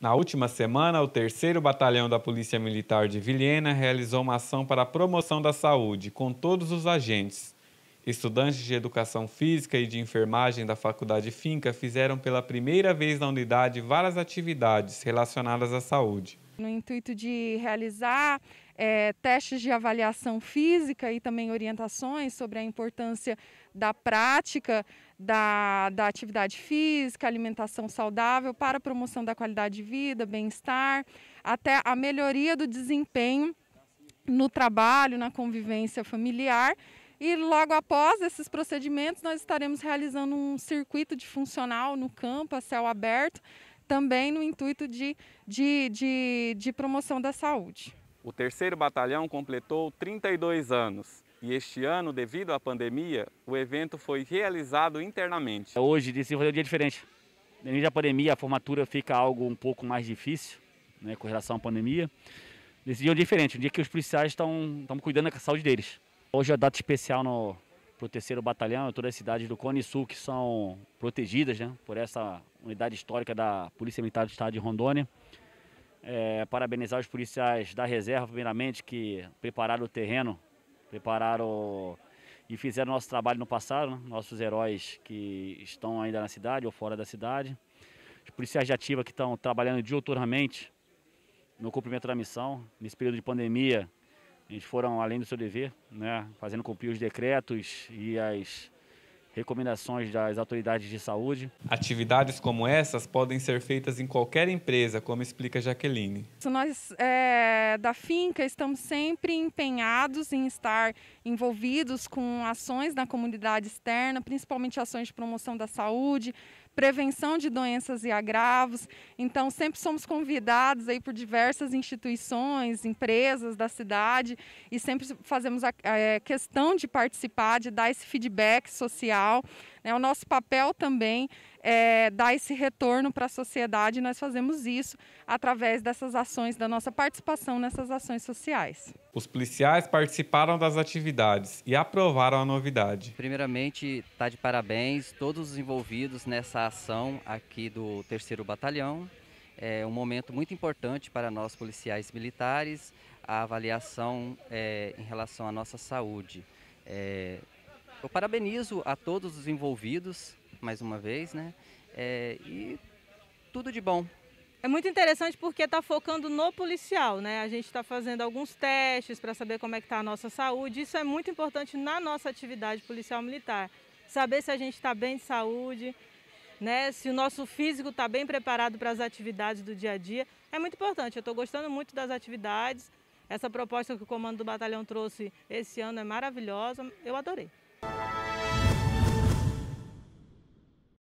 Na última semana, o 3 Batalhão da Polícia Militar de Vilhena realizou uma ação para a promoção da saúde com todos os agentes. Estudantes de educação física e de enfermagem da Faculdade Finca fizeram pela primeira vez na unidade várias atividades relacionadas à saúde. No intuito de realizar é, testes de avaliação física e também orientações sobre a importância da prática da, da atividade física, alimentação saudável para a promoção da qualidade de vida, bem-estar, até a melhoria do desempenho no trabalho, na convivência familiar. E logo após esses procedimentos, nós estaremos realizando um circuito de funcional no campo, a céu aberto, também no intuito de, de, de, de promoção da saúde. O terceiro batalhão completou 32 anos e este ano, devido à pandemia, o evento foi realizado internamente. Hoje decidi fazer um dia diferente. Devido à pandemia, a formatura fica algo um pouco mais difícil, né, com relação à pandemia. Decidi um dia diferente, um dia que os policiais estão cuidando da saúde deles. Hoje é uma data especial no, para o terceiro batalhão, todas as cidades do Cone Sul que são protegidas né, por essa unidade histórica da Polícia Militar do Estado de Rondônia. É, parabenizar os policiais da reserva, primeiramente, que prepararam o terreno, prepararam e fizeram nosso trabalho no passado, né? nossos heróis que estão ainda na cidade ou fora da cidade. Os policiais de ativa que estão trabalhando diuturnamente no cumprimento da missão. Nesse período de pandemia, eles foram além do seu dever, né? fazendo cumprir os decretos e as recomendações das autoridades de saúde. Atividades como essas podem ser feitas em qualquer empresa, como explica Jaqueline. Nós é, da finca estamos sempre empenhados em estar envolvidos com ações na comunidade externa, principalmente ações de promoção da saúde, prevenção de doenças e agravos. Então, sempre somos convidados aí por diversas instituições, empresas da cidade e sempre fazemos a, a é, questão de participar, de dar esse feedback social. Né? O nosso papel também é dar esse retorno para a sociedade e nós fazemos isso através dessas ações, da nossa participação nessas ações sociais. Os policiais participaram das atividades e aprovaram a novidade. Primeiramente, tá de parabéns todos os envolvidos nessa ação aqui do Terceiro Batalhão. É um momento muito importante para nós policiais militares, a avaliação é, em relação à nossa saúde. É, eu parabenizo a todos os envolvidos, mais uma vez, né? É, e tudo de bom é muito interessante porque está focando no policial, né? A gente está fazendo alguns testes para saber como é que está a nossa saúde. Isso é muito importante na nossa atividade policial militar. Saber se a gente está bem de saúde, né? Se o nosso físico está bem preparado para as atividades do dia a dia. É muito importante. Eu estou gostando muito das atividades. Essa proposta que o comando do batalhão trouxe esse ano é maravilhosa. Eu adorei.